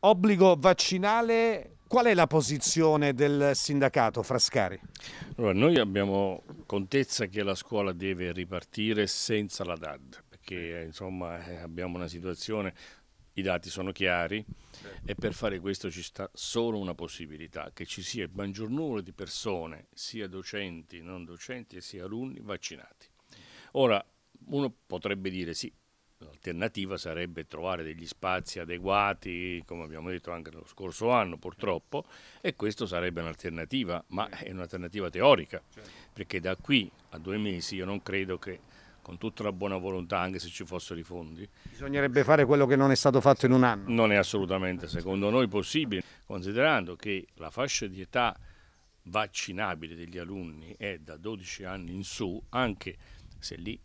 obbligo vaccinale Qual è la posizione del sindacato Frascari? Allora, noi abbiamo contezza che la scuola deve ripartire senza la DAD, perché eh, insomma, eh, abbiamo una situazione, i dati sono chiari e per fare questo ci sta solo una possibilità, che ci sia il maggior numero di persone, sia docenti, non docenti e sia alunni vaccinati. Ora, uno potrebbe dire sì, L'alternativa sarebbe trovare degli spazi adeguati, come abbiamo detto anche lo scorso anno purtroppo, e questa sarebbe un'alternativa, ma è un'alternativa teorica, certo. perché da qui a due mesi io non credo che con tutta la buona volontà, anche se ci fossero i fondi. Bisognerebbe fare quello che non è stato fatto in un anno. Non è assolutamente, secondo noi, possibile, considerando che la fascia di età vaccinabile degli alunni è da 12 anni in su, anche se lì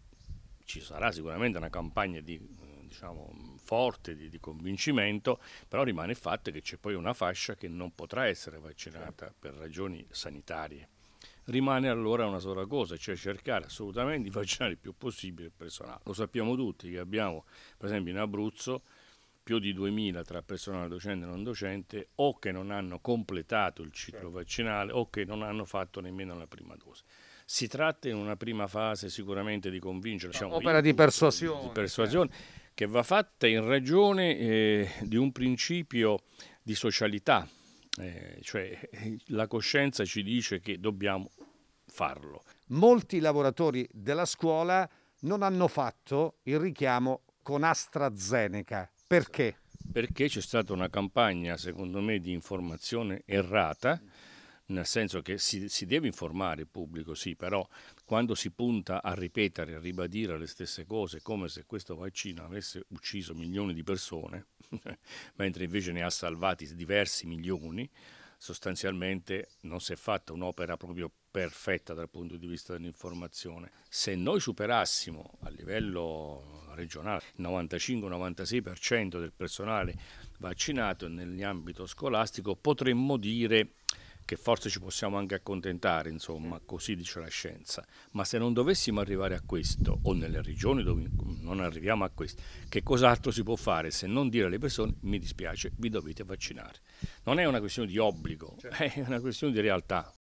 ci sarà sicuramente una campagna di, eh, diciamo, forte di, di, convincimento, però rimane il fatto che c'è poi una fascia che non potrà essere vaccinata per ragioni sanitarie. Rimane allora una sola cosa, cioè cercare assolutamente di vaccinare il più possibile il personale. Lo sappiamo tutti che abbiamo, per esempio in Abruzzo, più di 2000 tra personale docente e non docente o che non hanno completato il ciclo certo. vaccinale o che non hanno fatto nemmeno la prima dose. Si tratta in una prima fase sicuramente di convincere. Diciamo, Opera di persuasione. Di eh. persuasione eh. che va fatta in ragione eh, di un principio di socialità, eh, cioè eh, la coscienza ci dice che dobbiamo farlo. Molti lavoratori della scuola non hanno fatto il richiamo con AstraZeneca. Perché? Perché c'è stata una campagna, secondo me, di informazione errata nel senso che si, si, deve informare il pubblico, sì, però quando si punta a ripetere, a ribadire le stesse cose, come se questo vaccino avesse ucciso milioni di persone, mentre invece ne ha salvati diversi milioni, sostanzialmente non si è fatta un'opera proprio perfetta dal punto di vista dell'informazione. Se noi superassimo a livello regionale il 95-96% del personale vaccinato nell'ambito scolastico, potremmo dire che forse ci possiamo anche accontentare, insomma, così dice la scienza, ma se non dovessimo arrivare a questo, o nelle regioni dove non arriviamo a questo, che cos'altro si può fare se non dire alle persone mi dispiace, vi dovete vaccinare? Non è una questione di obbligo, certo. è una questione di realtà.